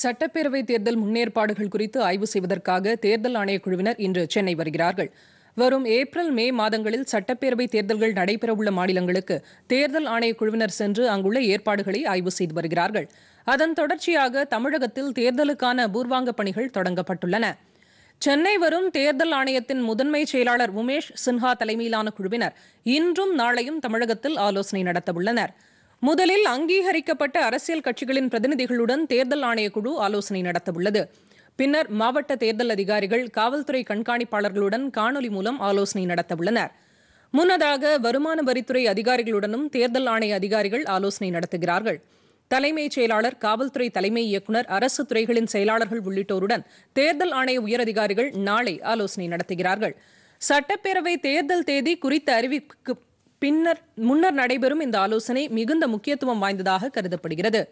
சட்டப்பேரவை தேர்தல் முன்னேற்பாடுகள் குறித்து ஆய்வு செய்வதற்காக தேர்தல் ஆணையக்குழுவினர் இன்று சென்னை வருகிறார்கள் வரும் ஏப்ரல் மே மாதங்களில் சட்டப்பேரவை தேர்தல்கள் நடைபெறவுள்ள மாநிலங்களுக்கு தேர்தல் ஆணையக்குழுவினர் சென்று அங்குள்ள ஏற்பாடுகளை ஆய்வு செய்து வருகிறார்கள் அதன் தொடர்ச்சியாக தமிழகத்தில் தேர்தலுக்கான பூர்வாங்க பணிகள் தொடங்கப்பட்டுள்ளன சென்னை வரும் தேர்தல் ஆணையத்தின் முதன்மை செயலாளர் உமேஷ் சின்ஹா தலைமையிலான குழுவினர் இன்றும் நாளையும் தமிழகத்தில் ஆலோசனை நடத்தவுள்ளனா் முதலில் அங்கீகரிக்கப்பட்ட அரசியல் கட்சிகளின் பிரதிநிதிகளுடன் தேர்தல் ஆணையக்குழு ஆலோசனை நடத்தவுள்ளது பின்னர் மாவட்ட தேர்தல் அதிகாரிகள் காவல்துறை கண்காணிப்பாளர்களுடன் காணொலி மூலம் ஆலோசனை நடத்தவுள்ளனர் முன்னதாக வருமான வரித்துறை அதிகாரிகளுடனும் தேர்தல் ஆணைய அதிகாரிகள் ஆலோசனை நடத்துகிறார்கள் தலைமைச் செயலாளர் காவல்துறை தலைமை இயக்குநர் அரசு துறைகளின் செயலாளர்கள் உள்ளிட்டோருடன் தேர்தல் ஆணைய உயரதிகாரிகள் நாளை ஆலோசனை நடத்துகிறார்கள் சட்டப்பேரவை தேர்தல் தேதி குறித்த அறிவிப்புக்கு பின்னர் முன்னர் நடைபெறும் இந்த ஆலோசனை மிகுந்த முக்கியத்துவம் வாய்ந்ததாக கருதப்படுகிறது